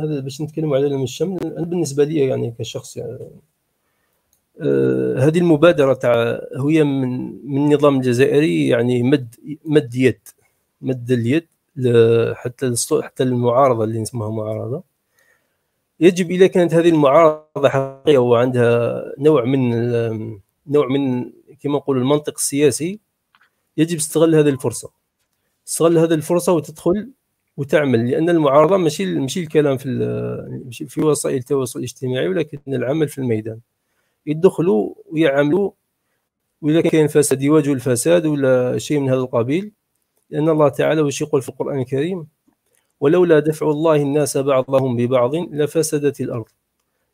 هذا باش نتكلم على الشمل انا بالنسبه لي يعني كشخص يعني هذه المبادره تاع هي من من النظام الجزائري يعني مد مد يد مد اليد حتى حتى المعارضه اللي نسموها معارضه يجب اذا كانت هذه المعارضه حقيقيه وعندها نوع من نوع من كما نقول المنطق السياسي يجب استغل هذه الفرصه استغل هذه الفرصه وتدخل وتعمل لان المعارضه ماشي ماشي الكلام في ماشي في وسائل التواصل الاجتماعي ولكن العمل في الميدان يدخلوا ويعملوا واذا كاين فساد يواجهوا الفساد ولا شيء من هذا القبيل لان الله تعالى واش يقول في القران الكريم ولولا دفع الله الناس بعضهم ببعض لفسدت الارض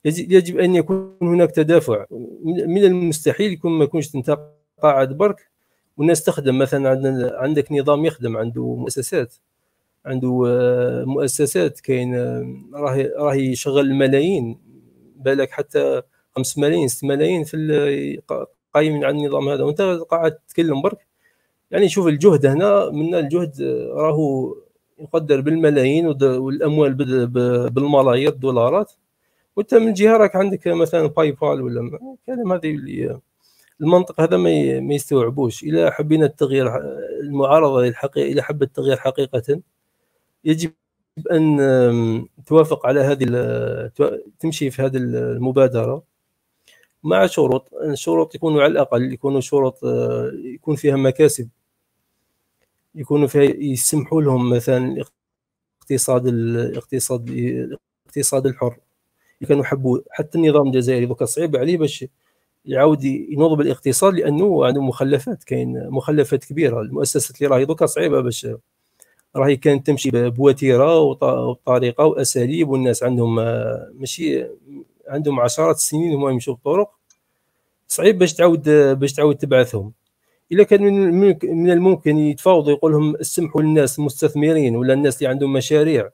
يجب ان يكون هناك تدافع من المستحيل يكون ما يكونش انت قاعد برك والناس تخدم مثلا عندك نظام يخدم عنده مؤسسات عنده آه، مؤسسات كاين راه راه يشغل الملايين بالك حتى 5 ملايين 6 ملايين في قايمين على النظام هذا وانت قاعد تتكلم برك يعني شوف الجهد هنا من الجهد راهو يقدر بالملايين والاموال بالملايير الدولارات وانت من جهه راك عندك مثلا باي بال ولا كلام هذه اللي المنطق هذا ما يستوعبوش الى حبينا التغيير المعارضه للحقيقه الى حبت التغيير حقيقه يجب ان توافق على هذه تمشي في هذه المبادره مع شروط الشروط يكونوا على الاقل يكونوا شروط آه، يكون فيها مكاسب يكونوا فيها يسمحوا لهم مثلا الاقتصاد الاقتصاد الاقتصاد الحر كانوا حبوا حتى النظام الجزائري دوكا صعيب عليه باش يعاود ينوض بالاقتصاد لانه عنده مخلفات كاين مخلفات كبيره المؤسسات اللي راهي دوكا صعيبه باش راهي كانت تمشي بوتيره وطريقه واساليب والناس عندهم آه، ماشي عندهم عشرات السنين هما يمشوا بطرق صعيب باش تعاود باش تعاود تبعثهم الا كان من, من الممكن يتفاوض يقول لهم اسمحوا للناس المستثمرين ولا الناس اللي عندهم مشاريع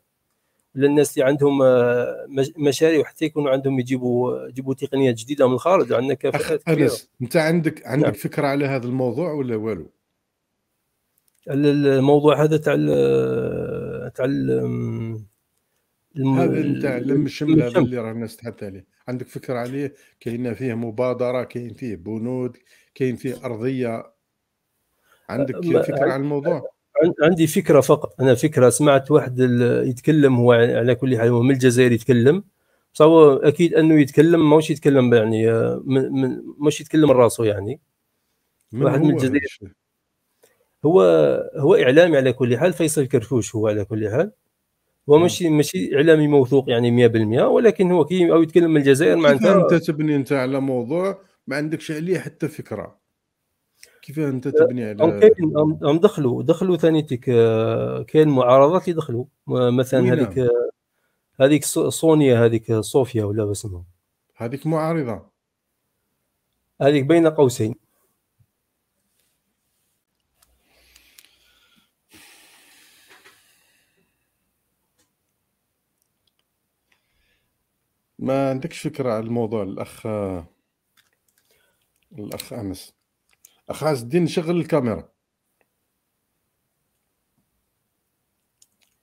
ولا الناس اللي عندهم آه، مشاريع وحتى يكونوا عندهم يجيبوا يجيبوا تقنيات جديده من الخارج عندنا كفاءات كبيره انت عندك عندك نعم. فكره على هذا الموضوع ولا والو الموضوع هذا تاع تاع هذا نتاع لم الشمله اللي راه الناس استحدت عليه عندك فكره عليه كاين فيه مبادره كاين فيه بنود كاين فيه ارضيه عندك أه، فكره عن الموضوع عندي فكره فقط انا فكره سمعت واحد يتكلم هو على كل حال هو من الجزائر يتكلم بصح اكيد انه يتكلم ماهوش يتكلم يعني آه، ماهوش يتكلم من راسه يعني من واحد من الجزائر هو هو اعلامي على كل حال فيصل كرفوش هو على كل حال وماشي نعم. ماشي اعلامي موثوق يعني 100% ولكن هو كي او يتكلم من الجزائر معناتها انت تبني انت على موضوع ما عندكش عليه حتى فكره كيف انت أه، تبني على كاين هم دخلوا دخلوا ثاني تيك آه، كاين معارضات اللي دخلوا مثلا هذيك آه، هذيك سونيا هذيك صوفيا ولا اسمها هذيك معارضه هذيك بين قوسين ما عندكش فكرة على الموضوع الأخ الأخ أنس أخ عز الدين شغل الكاميرا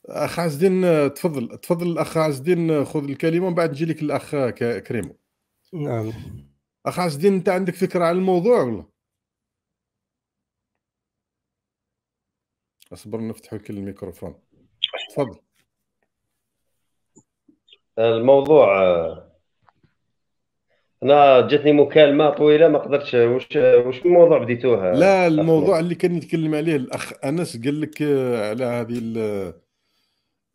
أخ عز الدين تفضل تفضل الأخ عز الدين خذ الكلمة ومن بعد نجي لك الأخ كريم نعم أخ عز الدين أنت عندك فكرة على الموضوع ولا؟ اصبر نفتح لك الميكروفون تفضل الموضوع انا جاتني مكالمه طويله ما قدرتش واش واش الموضوع بديتوها لا الموضوع اللي كان يتكلم عليه الاخ انس قال لك آه، على هذه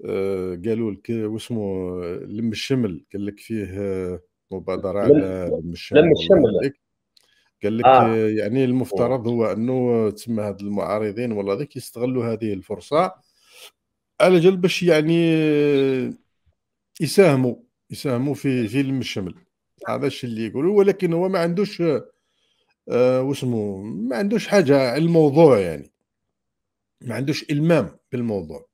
آه، قالوا لك آه، واسمه لم الشمل قال لك فيه مبادره على لم الشمل لم الشمل قال لك آه. يعني المفترض هو انه تسمى هاد المعارضين ولا ذيك يستغلوا هذه الفرصه على جل باش يعني يساهموا يساهموا في في الشمل هذا الشيء اللي يقولوا ولكن هو ما عندوش آه واسمه ما عندوش حاجه على الموضوع يعني ما عندوش المام بالموضوع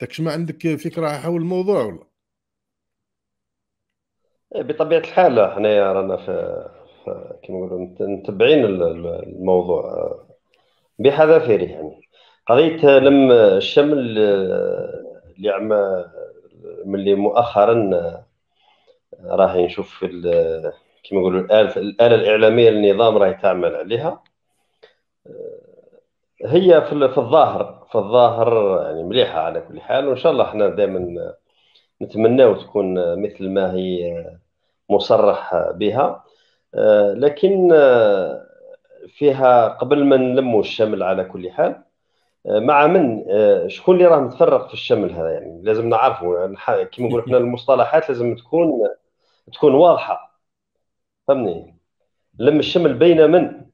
داكش ما عندك فكره حول الموضوع ولا إيه، بطبيعه الحال حنايا رانا في, في نقولوا متبعين الموضوع آه، بحذافيره يعني قضيه لم الشمل آه، اللي عم ملي مؤخرا آه، راهي نشوف في كما نقولوا الآلة, الاله الاعلاميه النظام راهي تعمل عليها آه، هي في الظاهر في الظاهر يعني مليحه على كل حال وان شاء الله احنا دائما نتمناو تكون مثل ما هي مصرح بها آه، لكن فيها قبل ما نلموا الشمل على كل حال آه، مع من آه، شكون اللي راه متفرق في الشمل هذا يعني لازم نعرفوا يعني كما نقول احنا المصطلحات لازم تكون تكون واضحه فهمني لم الشمل بين من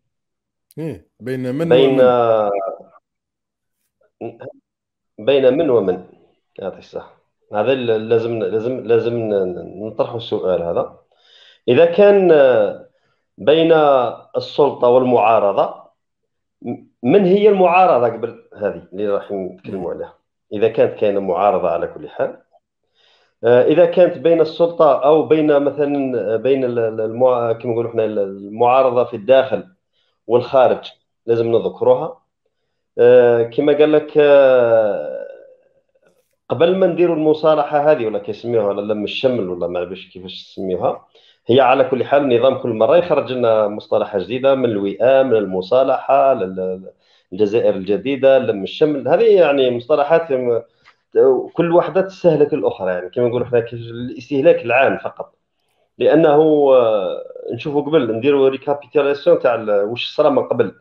ايه بين من بين ومن. بين من ومن يعطيك الصحه هذا لازم لازم لازم نطرحوا السؤال هذا اذا كان آه، بين السلطه والمعارضه من هي المعارضه قبل هذه اللي راح نتكلموا عليها اذا كانت كاينه معارضه على كل حال آه، اذا كانت بين السلطه او بين مثلا آه، بين كما نقولوا حنا المعارضه في الداخل والخارج لازم نذكروها آه، كما قال لك قبل ما نديروا المصالحه هذه ولا كيسميوها ولا لم الشمل ولا ما باش كيفاش تسميوها هي على كل حال النظام كل مره يخرج لنا مصطلحه جديده من الوئام للمصالحه للجزائر الجديده لم الشمل هذه يعني مصطلحات كل واحده تستهلك الاخرى يعني كما نقولوا احنا الاستهلاك العام فقط لانه آه، نشوفوا قبل نديروا ريكابيتولاسيون تاع واش صرا من قبل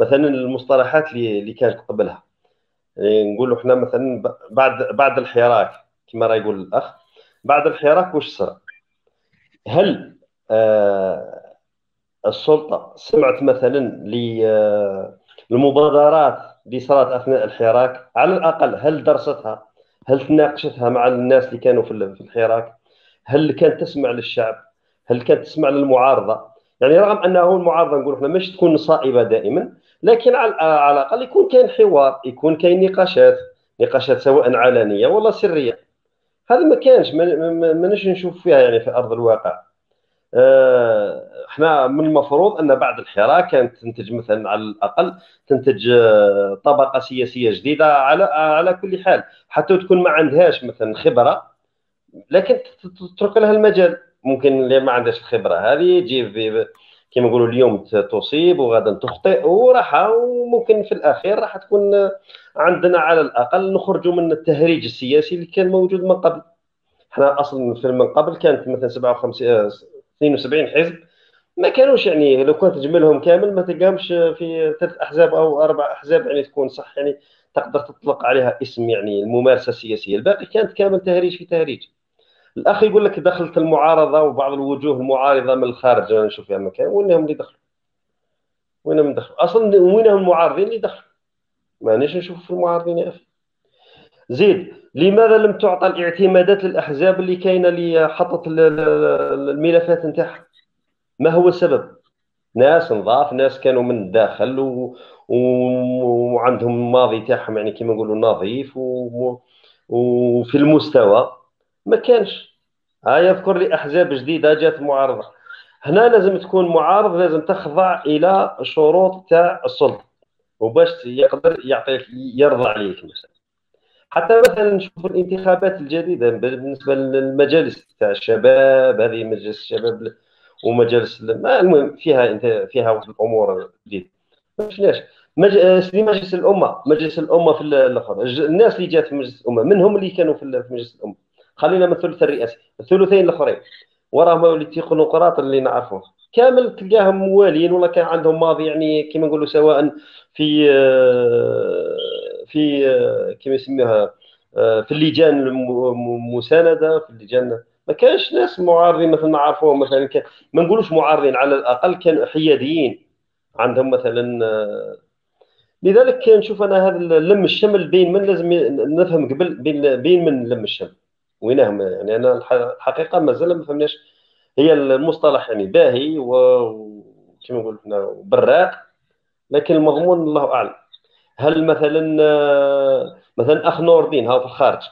مثلا المصطلحات اللي كانت قبلها يعني نقولوا احنا مثلا بعد بعد الحراك كما راه يقول الاخ بعد الحراك واش صرا هل آه، السلطه سمعت مثلا للمبادرات آه، اللي صارت اثناء الحراك على الاقل هل درستها هل تناقشتها مع الناس اللي كانوا في الحراك هل كانت تسمع للشعب هل كانت تسمع للمعارضه يعني رغم انه المعارضه نقول احنا مش تكون صائبه دائما لكن على الاقل يكون كاين حوار يكون كاين نقاشات نقاشات سواء علنيه ولا سريه هذا ما كانش ماناش نشوف فيها يعني في ارض الواقع آه، احنا من المفروض ان بعد الحراك كانت تنتج مثلا على الاقل تنتج آه، طبقه سياسيه جديده على على كل حال حتى تكون ما عندهاش مثلا خبره لكن تترك لها المجال ممكن اللي ما عندهاش الخبره هذه تجيب كما نقولوا اليوم تصيب وغدا تخطئ وراحه وممكن في الاخير راح تكون عندنا على الاقل نخرجوا من التهريج السياسي اللي كان موجود من قبل احنا اصلا في من قبل كانت مثلا 57 72 آه، حزب ما كانوش يعني لو كنت تجملهم كامل ما تلقاهمش في ثلاث احزاب او اربع احزاب يعني تكون صح يعني تقدر تطلق عليها اسم يعني الممارسه السياسيه الباقي كانت كامل تهريج في تهريج الاخ يقول لك دخلت المعارضه وبعض الوجوه المعارضه من الخارج انا نشوف فيها مكان وينهم اللي دخلوا وينهم دخلوا اصلا وينهم المعارضين اللي دخلوا مانيش نشوف في المعارضين يا اخي زيد لماذا لم تعطى الاعتمادات للاحزاب اللي كاينه اللي حطت الملفات نتاعها ما هو السبب ناس نظاف ناس كانوا من الداخل و... وعندهم الماضي تاعهم يعني كما نقولوا نظيف و... وفي المستوى ما كانش ها اذكر لي احزاب جديده جات معارضه هنا لازم تكون معارض لازم تخضع الى شروط تاع السلطه وباش يقدر يعطيك يرضى عليك مثلا حتى مثلا نشوف الانتخابات الجديده بالنسبه للمجالس تاع الشباب هذه مجلس الشباب ومجالس المهم فيها فيها واحد الامور جديده ما شفناش مجلس الامه مجلس الامه في الاخر الناس اللي جات في مجلس الامه منهم اللي كانوا في مجلس الامه خلينا من الثلث الرئاسي الثلثين الاخرين وراهم الاتقنوقراط اللي نعرفوه كامل تلقاهم موالين ولا كان عندهم ماضي يعني كما نقولوا سواء في آه، في آه، كما يسميها آه، في اللجان المسانده في اللجان ما كانش ناس معارضين مثلا نعرفوهم مثلا ما نقولوش معارضين على الاقل كانوا حياديين عندهم مثلا لذلك نشوف انا هذا لم الشمل بين من لازم نفهم قبل بين بين من لم الشمل وينهم يعني انا الحقيقه مازال ما فهمناش هي المصطلح يعني باهي وكما نقول حنا براق لكن المضمون الله اعلم هل مثلا مثلا اخ نور الدين ها في الخارج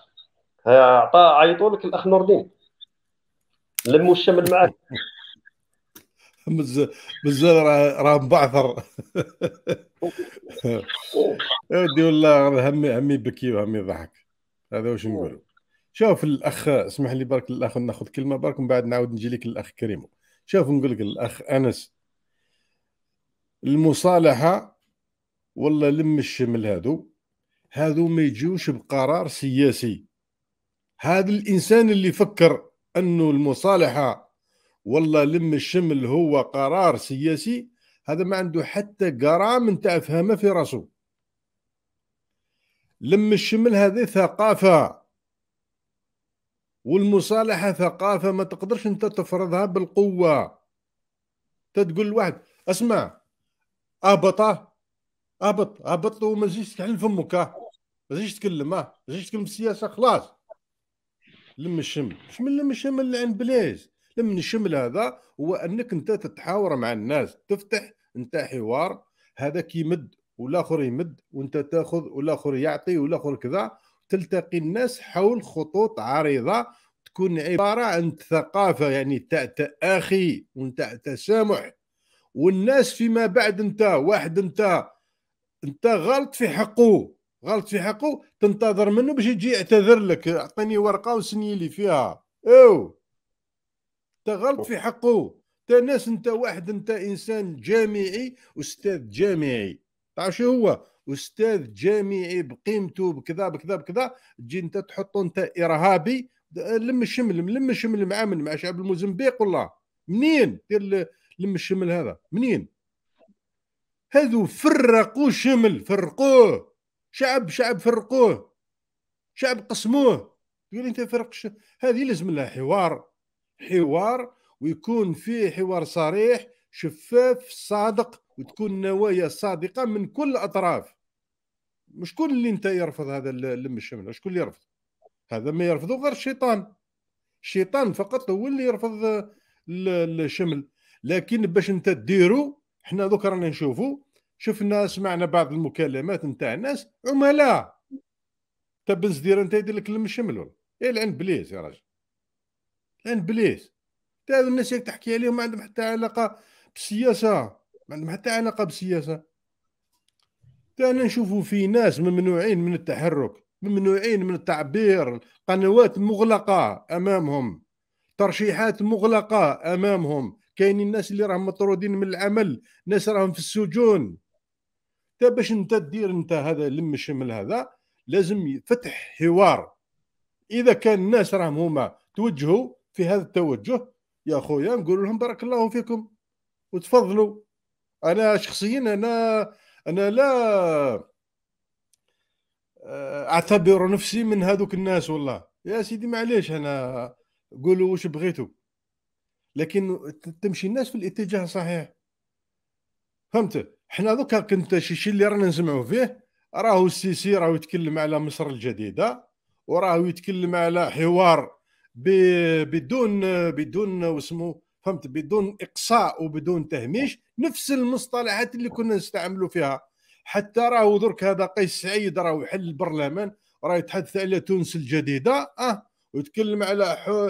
اعطى عيطوا لك الاخ نور الدين لموا الشمل معاك مازال راه مبعثر يا ودي والله همي همي بكي وهمي ضحك هذا واش نقولوا شوف الاخ اسمح لي برك الاخ ناخذ كلمه برك من بعد نعاود نجي لك الاخ كريم شوف نقول لك الاخ انس المصالحه ولا لم الشمل هادو هادو ما يجوش بقرار سياسي هذا الانسان اللي فكر انه المصالحه ولا لم الشمل هو قرار سياسي هذا ما عنده حتى قرام نتاع فهمه في راسه لم الشمل هذه ثقافه والمصالحه ثقافه ما تقدرش انت تفرضها بالقوه تقول لواحد اسمع اهبط اه، اهبط اهبط وما تجيش تحل فمك ما تجيش أه ما تجيش تكلم بالسياسه اه، خلاص لم الشمل مش من لم الشمل اللي عند بليز لم الشمل هذا هو انك انت تتحاور مع الناس تفتح انت حوار هذاك يمد والاخر يمد وانت تاخذ والاخر يعطي والاخر كذا تلتقي الناس حول خطوط عريضه تكون عباره عن ثقافه يعني تاع تاخي ونتاع تسامح والناس فيما بعد انت واحد انت انت غلط في حقه غلط في حقه تنتظر منه باش يجي يعتذر لك اعطيني ورقه وسني لي فيها او انت غلط في حقه انت ناس انت واحد انت انسان جامعي استاذ جامعي تعرف شو هو استاذ جامعي بقيمته بكذا بكذا بكذا تجي انت تحطه انت ارهابي لم الشمل لم الشمل مع من مع شعب الموزمبيق والله منين دير لم الشمل هذا منين هذو فرقوا شمل فرقوه شعب شعب فرقوه شعب قسموه تقول انت فرق ش... هذه لازم لها حوار حوار ويكون فيه حوار صريح شفاف صادق وتكون نوايا صادقه من كل الاطراف شكون اللي انت يرفض هذا اللم الشمل شكون اللي يرفض هذا ما يرفضه غير الشيطان الشيطان فقط هو اللي يرفض الشمل لكن باش انت ديرو حنا دوك رانا نشوفوا شفنا سمعنا بعض المكالمات نتاع الناس عملاء تبنز دير انت يدير لك لم الشمل ولا إيه الان بليس يا راجل الان بليس تا الناس اللي تحكي عليهم ما عندهم حتى علاقه بالسياسه ما عندهم حتى علاقه بالسياسه تانا نشوفوا في ناس ممنوعين من التحرك ممنوعين من التعبير قنوات مغلقة أمامهم ترشيحات مغلقة أمامهم كاين الناس اللي راهم مطرودين من العمل ناس راهم في السجون تا باش انت تدير انت هذا لم الشمل هذا لازم فتح حوار اذا كان الناس راهم هما توجهوا في هذا التوجه يا خويا نقول لهم بارك الله فيكم وتفضلوا انا شخصيا انا انا لا آه، اعتبر نفسي من هذوك الناس والله يا سيدي معليش انا قولوا واش بغيتوا لكن تمشي الناس في الاتجاه الصحيح فهمت حنا دوكا كنت شي اللي رانا نسمعوا فيه راهو السيسي راهو يتكلم على مصر الجديده وراهو يتكلم على حوار بدون بدون واسمو فهمت بدون اقصاء وبدون تهميش نفس المصطلحات اللي كنا نستعملوا فيها حتى راهو درك هذا قيس سعيد راهو يحل البرلمان راه يتحدث على تونس الجديده اه ويتكلم على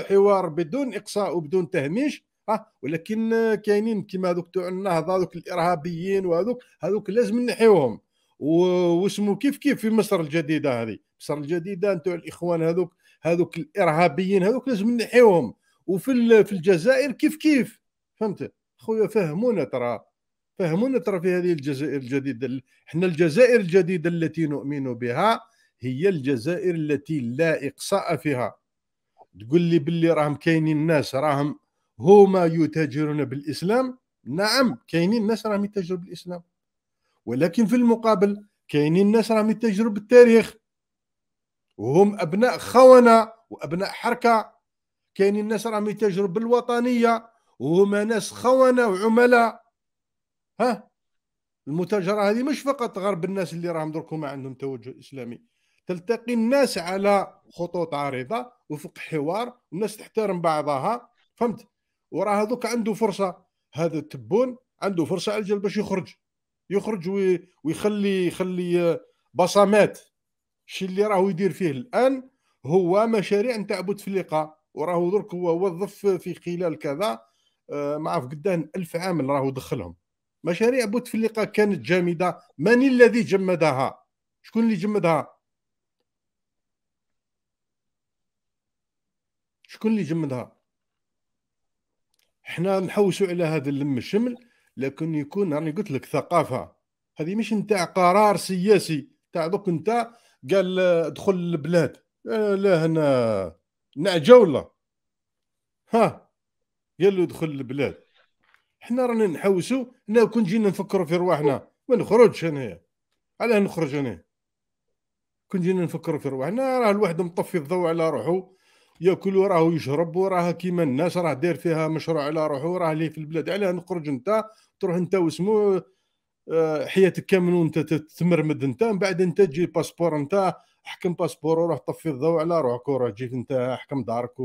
حوار بدون اقصاء وبدون تهميش اه ولكن كاينين كيما هذوك تو النهضه هذوك الارهابيين وهذوك هذوك لازم نحيوهم واسمه كيف كيف في مصر الجديده هذه مصر الجديده انتو الاخوان هذوك هذوك الارهابيين هذوك لازم نحيوهم وفي في الجزائر كيف كيف فهمت خويا فهمونا ترى فهمونا ترى في هذه الجزائر الجديده احنا الجزائر الجديده التي نؤمن بها هي الجزائر التي لا اقصاء فيها تقول لي باللي راهم كاينين الناس راهم هما يتاجرون بالاسلام نعم كاينين الناس راهم يتاجروا بالاسلام ولكن في المقابل كاينين الناس راهم يتاجروا بالتاريخ وهم ابناء خونه وابناء حركه كاينين الناس راهم يتاجروا بالوطنيه وهما ناس خونه وعملاء ها المتاجره هذه مش فقط غرب الناس اللي راهم دركو ما عندهم توجه اسلامي تلتقي الناس على خطوط عريضه وفق حوار الناس تحترم بعضها فهمت وراه هذوك عنده فرصه هذا التبون عنده فرصه على الجل باش يخرج يخرج وي ويخلي يخلي آه، بصمات الشيء اللي راهو يدير فيه الان هو مشاريع نتاع بوتفليقه وراه درك هو وظف في خلال كذا آه، عرف قداه ألف عامل راهو دخلهم مشاريع بوتفليقة كانت جامدة من الذي جمدها شكون اللي جمدها شكون اللي جمدها حنا نحوسوا على هذا اللم الشمل لكن يكون راني قلت لك ثقافه هذه مش نتاع قرار سياسي تاع دوك نتاع قال آه، دخل البلاد آه، لا هنا له ها قال له ادخل البلاد حنا رانا نحوسوا انا كون جينا نفكروا في رواحنا ما نخرجش انايا علاه نخرج انا كون جينا نفكروا في رواحنا راه الواحد مطفي الضوء على روحه ياكل وراه يشرب وراه كيما الناس راه داير فيها مشروع على روحه راه ليه في البلاد علاه نخرج انت تروح انت واسمو آه، حياتك كامل وانت تتمرمد انت من بعد انت تجي باسبور انت احكم باسبور وروح طفي الضوء على روحك وروح جيت انت احكم دارك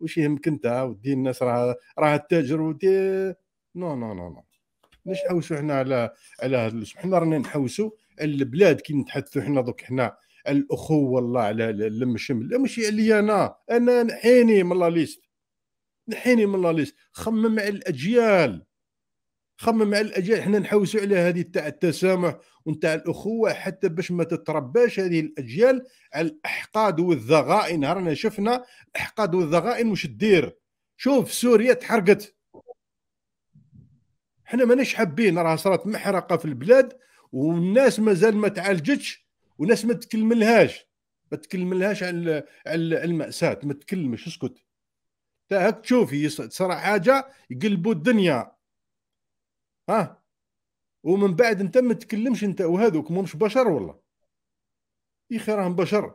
وش يهمك انت ودي الناس راه راه التاجر ودي نو نو نو نو ليش نحوسوا حنا على على هذا الاسم حنا رانا نحوسوا البلاد كي نتحدثوا حنا دوك حنا الاخوه والله على لم شمل ماشي عليا انا انا نحيني من لا ليست نحيني من لا ليست خمم على الاجيال خمم على الاجيال احنا نحوسوا على هذه تاع التسامح ونتاع الاخوه حتى باش ما تترباش هذه الاجيال على الاحقاد والذغائن رانا شفنا الاحقاد والذغائن واش دير شوف سوريا تحرقت احنا ماناش حابين راه صارت محرقه في البلاد والناس مازال ما تعالجتش والناس ما تكلملهاش ما تكلملهاش على على الماساه ما تكلمش اسكت تا هاك تشوف صرا حاجه يقلبوا الدنيا اه ومن بعد انت ما تكلمش انت وهذوك مش بشر والله يا اخي راهم بشر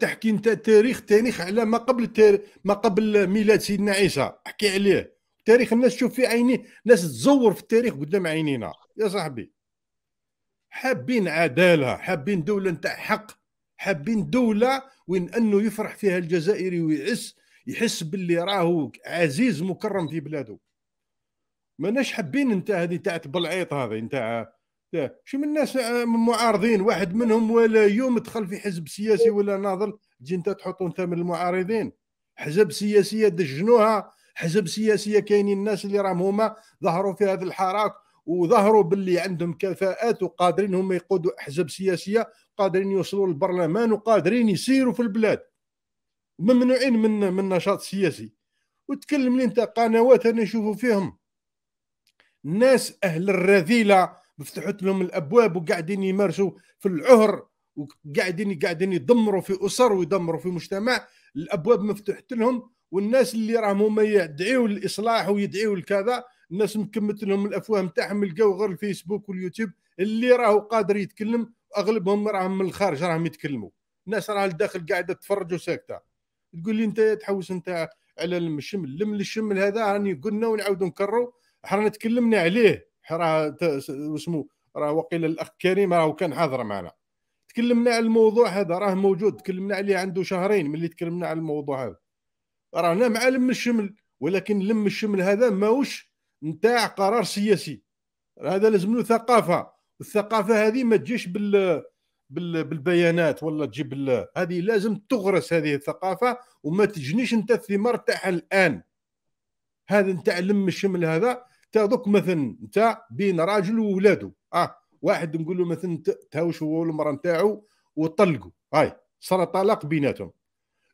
تحكي انت تاريخ تاريخ على ما قبل التاريخ ما قبل ميلاد سيدنا عيسى احكي عليه تاريخ الناس تشوف في عينيه الناس تزور في التاريخ قدام عينينا يا صاحبي حابين عداله حابين دوله نتاع حق حابين دوله وين انه يفرح فيها الجزائري ويعس يحس باللي راهو عزيز مكرم في بلاده ماناش حابين انت هذه تاع البلعيط هذه نتاع شو من الناس آه، معارضين واحد منهم ولا يوم دخل في حزب سياسي ولا ناضل تجي انت تحطو انت من المعارضين حزب سياسيه دجنوها حزب سياسيه كاينين الناس اللي راهم هما ظهروا في هذا الحراك وظهروا باللي عندهم كفاءات وقادرين هما يقودوا احزاب سياسيه قادرين يوصلوا للبرلمان وقادرين يسيروا في البلاد ممنوعين من من نشاط سياسي وتكلم لي انت قنوات انا نشوفوا فيهم ناس اهل الرذيله مفتحت لهم الابواب وقاعدين يمارسوا في العهر وقاعدين قاعدين يدمروا في اسر ويدمروا في مجتمع الابواب مفتوحه لهم والناس اللي راهم هما يدعيوا للاصلاح ويدعيوا لكذا الناس مكمت لهم الافواه نتاعهم لقاو غير الفيسبوك واليوتيوب اللي راهو قادر يتكلم اغلبهم راهم من الخارج راهم يتكلموا الناس راها الداخل قاعده تفرج وساكته تقول لي انت تحوس انت على الشمل لم الشمل هذا راني قلنا ونعاود نكرروا حنا تكلمنا عليه راه واسمو راه وقيل الاخ كريم راه كان حاضر معنا تكلمنا على الموضوع هذا راه موجود تكلمنا عليه عنده شهرين ملي تكلمنا على الموضوع هذا رانا مع لم الشمل ولكن لم الشمل هذا ماهوش نتاع قرار سياسي هذا لازم له ثقافه والثقافه هذه ما تجيش بال بالبيانات ولا تجيب هذه لازم تغرس هذه الثقافه وما تجنيش انت الثمار تاعها الان هذا نتاع لم الشمل هذا تا دوك مثلا انت بين راجل وولادو اه واحد نقول له مثلا تهاوش هو المراه نتاعو وطلقوا هاي صار طلاق بيناتهم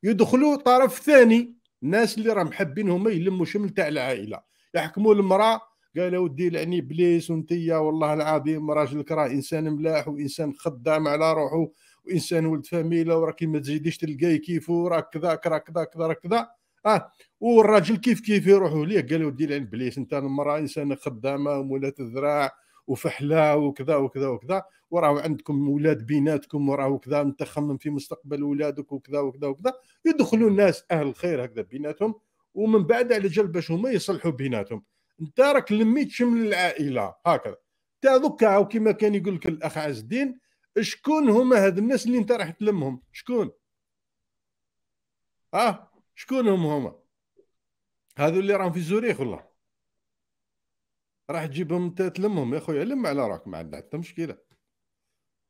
يدخلوا طرف ثاني الناس اللي راهم حابين هما يلموا شمل تاع العائله يحكموا المراه قال ودي لعني ابليس وانتيا والله العظيم راجلك راه انسان ملاح وانسان خدام على روحه وانسان ولد فاميله وراكي ما تزيديش تلقاي كيفو راك كذا راك كذا كذا راك كذا اه والراجل كيف كيف يروحوا ليه قال له دير بليس انت المراه انسانه خدامه مولاة الذراع وفحله وكذا وكذا وكذا وراهو عندكم ولاد بيناتكم وراهو كذا انت خمم في مستقبل اولادك وكذا وكذا وكذا يدخلوا الناس اهل الخير هكذا بيناتهم ومن بعد على جال باش هما يصلحوا بيناتهم انت راك لميت شمل العائله هكذا تا دوكا كيما كان يقول لك الاخ عز الدين شكون هما هاد الناس اللي انت راح تلمهم شكون اه شكون هم هما هذو اللي راهم في زوريخ والله راح تجيبهم انت تلمهم يا خويا لم على راك ما عندنا حتى مشكله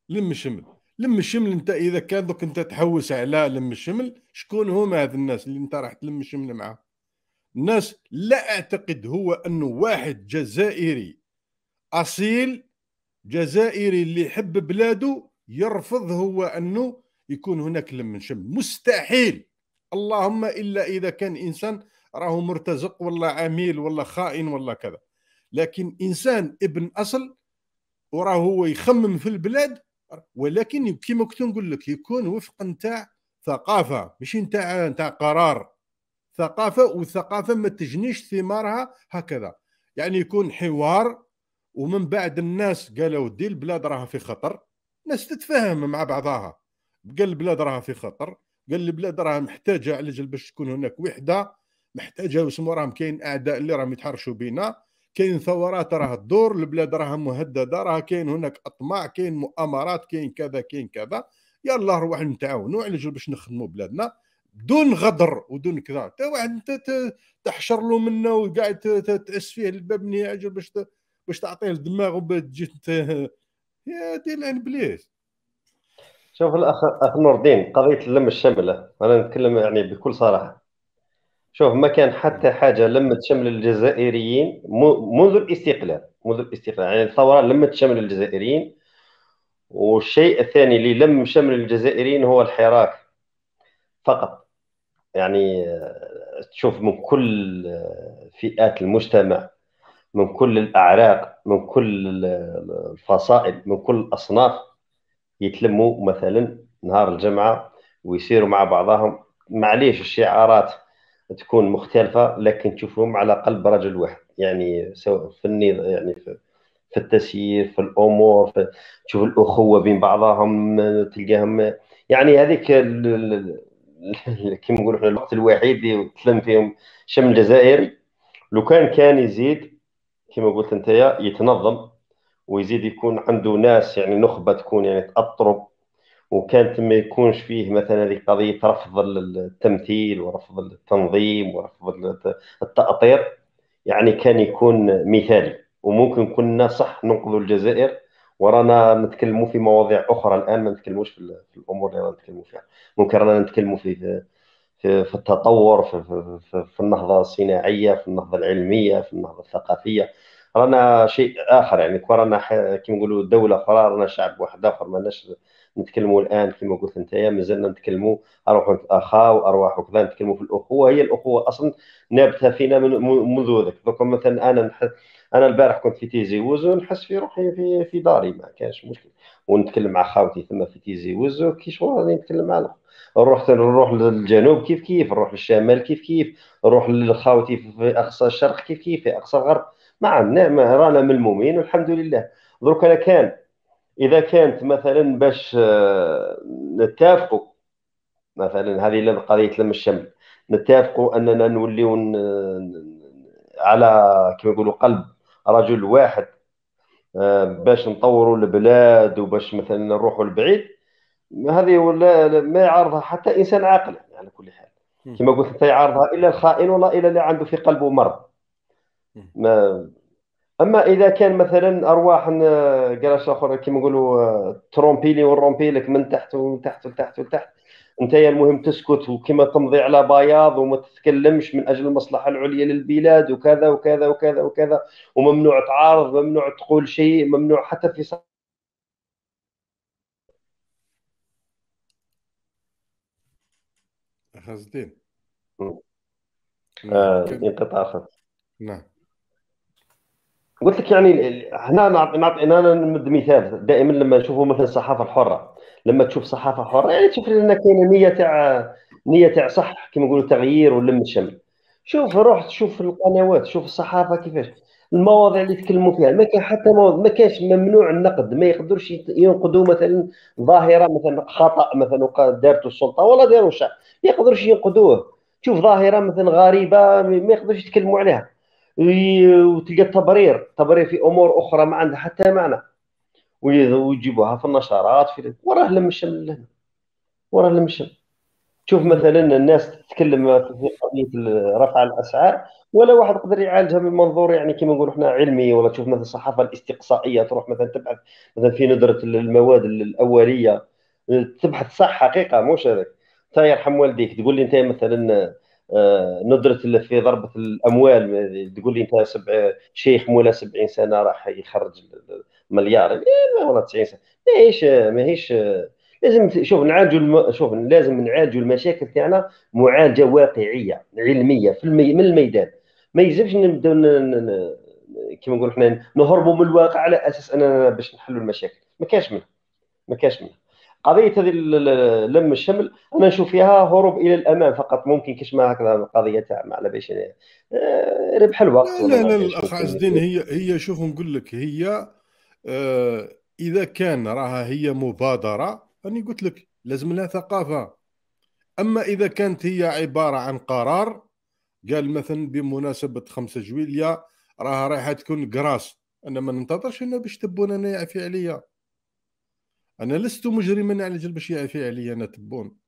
لم الشمل لم الشمل انت اذا كان دوك انت تحوس على لم الشمل شكون هما هذ الناس اللي انت راح تلم الشمل معاهم الناس لا اعتقد هو انه واحد جزائري اصيل جزائري اللي يحب بلاده يرفض هو انه يكون هناك لم شمل مستحيل اللهم الا اذا كان انسان راه مرتزق ولا عميل ولا خائن ولا كذا لكن انسان ابن اصل وراه هو يخمم في البلاد ولكن كما كنت نقول لك يكون وفق نتاع ثقافه ماشي نتاع نتاع قرار ثقافه والثقافه ما تجنيش ثمارها هكذا يعني يكون حوار ومن بعد الناس قالوا دي البلاد راها في خطر ناس تتفاهم مع بعضها قال البلاد راها في خطر قال البلاد راه محتاجه على جال باش تكون هناك وحده محتاجه مو راهم كاين اعداء اللي راهم يتحرشوا بينا كاين ثورات راه تدور البلاد راها مهدده راه كاين هناك اطماع كاين مؤامرات كاين كذا كاين كذا يلا روح نتعاونوا على جال باش نخدموا بلادنا دون غدر ودون كذا تا واحد تحشر له منه وقاعد تعس فيه الباب باش باش تعطيه الدماغ تجي انت يا ديال البليس شوف الاخ اخ نور الدين قضيه اللم الشمله انا نتكلم يعني بكل صراحه شوف ما كان حتى حاجه لمت شمل الجزائريين منذ الاستقلال منذ الاستقلال يعني الثوره لمت شمل الجزائريين والشيء الثاني اللي لم شمل الجزائريين هو الحراك فقط يعني تشوف من كل فئات المجتمع من كل الاعراق من كل الفصائل من كل الاصناف يتلموا مثلا نهار الجمعه ويسيروا مع بعضهم معليش الشعارات تكون مختلفه لكن تشوفهم على قلب رجل واحد يعني سواء في النظ... يعني في في التسيير في الامور في تشوف الاخوه بين بعضهم تلقاهم يعني هذيك كيما نقولوا احنا الوقت الوحيد اللي تلم فيهم شم الجزائري لو كان كان يزيد كما قلت انت يتنظم ويزيد يكون عنده ناس يعني نخبه تكون يعني تاطرب وكانت ما يكونش فيه مثلا هذه قضيه رفض التمثيل ورفض التنظيم ورفض التأطير يعني كان يكون مثالي وممكن كنا صح ننقذوا الجزائر ورانا نتكلموا في مواضيع اخرى الان ما نتكلموش في, الامور اللي رانا نتكلموا فيها ممكن رانا نتكلموا في في, في التطور في, في, في, في النهضه الصناعيه في النهضه العلميه في النهضه الثقافيه رانا شيء اخر يعني كون رانا كيما نقولوا دوله اخرى رانا شعب واحد اخر ماناش نتكلموا الان كما قلت انت مازلنا نتكلموا ارواح اخا وارواح وكذا نتكلموا في الاخوه هي الاخوه اصلا نابته فينا من منذ ذلك دوك مثلا انا انا البارح كنت في تيزي وزو نحس في روحي في في داري ما كانش مشكل ونتكلم مع خاوتي ثم في تيزي وزو كي شغل راني نتكلم مع الاخر نروح نروح للجنوب كيف كيف نروح للشمال كيف كيف نروح لخاوتي في اقصى الشرق كيف كيف في اقصى الغرب نعم النعمه رانا ملمومين والحمد لله درك انا كان اذا كانت مثلا باش آه، نتفقوا مثلا هذه قضيه لم الشمل نتفقوا اننا نوليو على كما يقولوا قلب رجل واحد آه، باش نطوروا البلاد وباش مثلا نروحوا لبعيد هذه ولا ما يعارضها حتى انسان عاقل على كل حال كما قلت انت يعارضها الا الخائن ولا الا اللي عنده في قلبه مرض ما اما اذا كان مثلا ارواح كراش آه، اخرى كيما نقولوا آه، ترومبيلي ونرومبي لك من تحت ومن تحت لتحت ولتحت انت المهم تسكت وكما تمضي على بياض وما تتكلمش من اجل المصلحه العليا للبلاد وكذا وكذا وكذا وكذا وممنوع تعارض ممنوع تقول شيء ممنوع حتى في صح... غاز الدين انقطاع آه نعم قلت لك يعني هنا نعطي انا نمد مثال دائما لما نشوفوا مثلا الصحافه الحره لما تشوف صحافه حره يعني تشوف لان كاينه نيه تاع نيه تاع صح كما نقولوا تغيير ولم الشمل شوف روح تشوف القنوات شوف الصحافه كيفاش المواضيع اللي يتكلموا فيها ما كان حتى ما كانش ممنوع النقد ما يقدرش ينقدوا مثلا ظاهره مثلا خطا مثلا دارته السلطه ولا داروا الشعب ما يقدروش ينقدوه تشوف ظاهره مثلا غريبه ما يقدروش يتكلموا عليها وتلقى التبرير التبرير في امور اخرى ما عندها حتى معنى ويجيبوها في النشرات في وراه لم الشمل لهنا وراه لم الشمل شوف مثلا الناس تتكلم في قضيه رفع الاسعار ولا واحد يقدر يعالجها من منظور يعني كما نقولوا احنا علمي ولا تشوف مثلا الصحافه الاستقصائيه تروح مثلا تبحث مثلا في ندره المواد الاوليه تبحث صح حقيقه مش هذاك انت يرحم والديك تقول لي انت مثلا آه، ندره في ضربه الاموال تقول لي انت سبع شيخ مولا 70 سنه راح يخرج مليار يعني ولا 90 سنه ماهيش ماهيش لازم شوف نعالجوا الم... شوف لازم نعالجوا المشاكل تاعنا معالجه واقعيه علميه في المي... من الميدان ما يلزمش نبداو ن... كما نقولوا حنا نهربوا من الواقع على اساس اننا باش نحلوا المشاكل ما كاش منها ما كاش منها قضيه هذه لم الشمل انا نشوف فيها هروب الى الامام فقط ممكن كش ما هكذا القضيه تاع ما على باش آه، ربح الوقت لا لا, لا الاخ عز الدين هي هي شوف نقول لك هي آه اذا كان راها هي مبادره راني قلت لك لازم لها ثقافه اما اذا كانت هي عباره عن قرار قال مثلا بمناسبه 5 جويليا راها رايحه تكون كراس انا ما ننتظرش انه باش تبون انا يعفي عليا انا لست مجرما على جلب الشيعه فعليا تبون